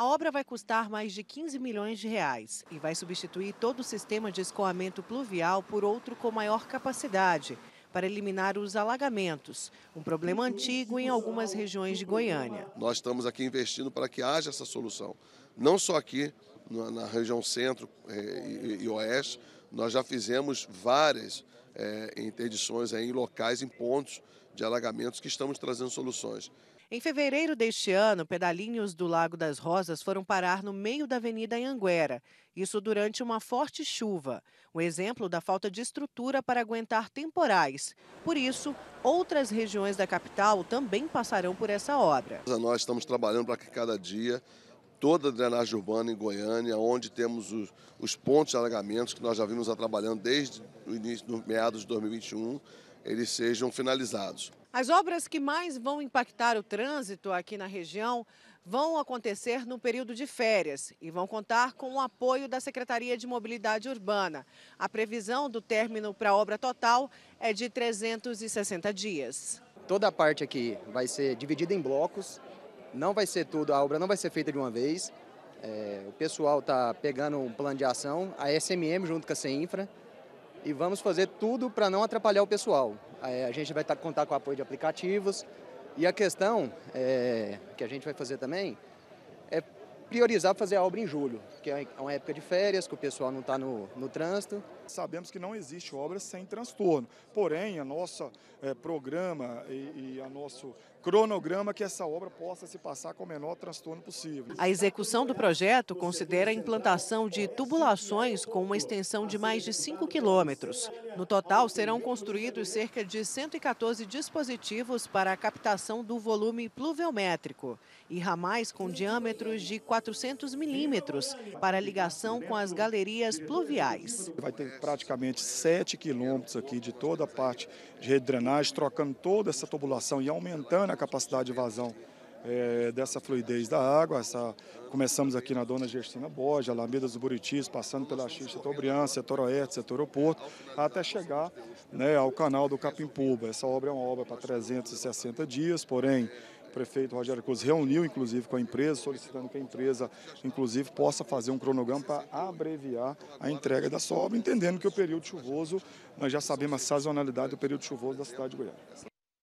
A obra vai custar mais de 15 milhões de reais e vai substituir todo o sistema de escoamento pluvial por outro com maior capacidade para eliminar os alagamentos, um problema antigo em algumas regiões de Goiânia. Nós estamos aqui investindo para que haja essa solução, não só aqui na região centro eh, e oeste, nós já fizemos várias é, interdições em locais, em pontos de alagamentos que estamos trazendo soluções. Em fevereiro deste ano, pedalinhos do Lago das Rosas foram parar no meio da Avenida Anguera. isso durante uma forte chuva, um exemplo da falta de estrutura para aguentar temporais. Por isso, outras regiões da capital também passarão por essa obra. Nós estamos trabalhando para que cada dia toda a drenagem urbana em Goiânia, onde temos os, os pontos de alagamentos que nós já vimos trabalhando desde o início, no meados de 2021, eles sejam finalizados. As obras que mais vão impactar o trânsito aqui na região vão acontecer no período de férias e vão contar com o apoio da Secretaria de Mobilidade Urbana. A previsão do término para a obra total é de 360 dias. Toda a parte aqui vai ser dividida em blocos não vai ser tudo, a obra não vai ser feita de uma vez. É, o pessoal está pegando um plano de ação, a SMM junto com a CEINFRA, e vamos fazer tudo para não atrapalhar o pessoal. É, a gente vai tá, contar com o apoio de aplicativos. E a questão é, que a gente vai fazer também é priorizar fazer a obra em julho porque é uma época de férias, que o pessoal não está no, no trânsito. Sabemos que não existe obra sem transtorno, porém, a nossa é, programa e, e a nosso cronograma é que essa obra possa se passar com o menor transtorno possível. A execução do projeto considera a implantação de tubulações com uma extensão de mais de 5 quilômetros. No total, serão construídos cerca de 114 dispositivos para a captação do volume pluviométrico e ramais com diâmetros de 400 milímetros para ligação com as galerias pluviais. Vai ter praticamente 7 quilômetros aqui de toda a parte de rede de drenagem, trocando toda essa tubulação e aumentando a capacidade de vazão é, dessa fluidez da água. Essa, começamos aqui na Dona Gersina Borges, Alameda dos Buritis, passando pela Xista Tobrian, setor Oeste, setor Oporto, até chegar né, ao canal do Capimpuba. Essa obra é uma obra para 360 dias, porém o prefeito Rogério Cruz reuniu, inclusive, com a empresa, solicitando que a empresa, inclusive, possa fazer um cronograma para abreviar a entrega da sobra, entendendo que o período chuvoso, nós já sabemos a sazonalidade do período chuvoso da cidade de Goiás.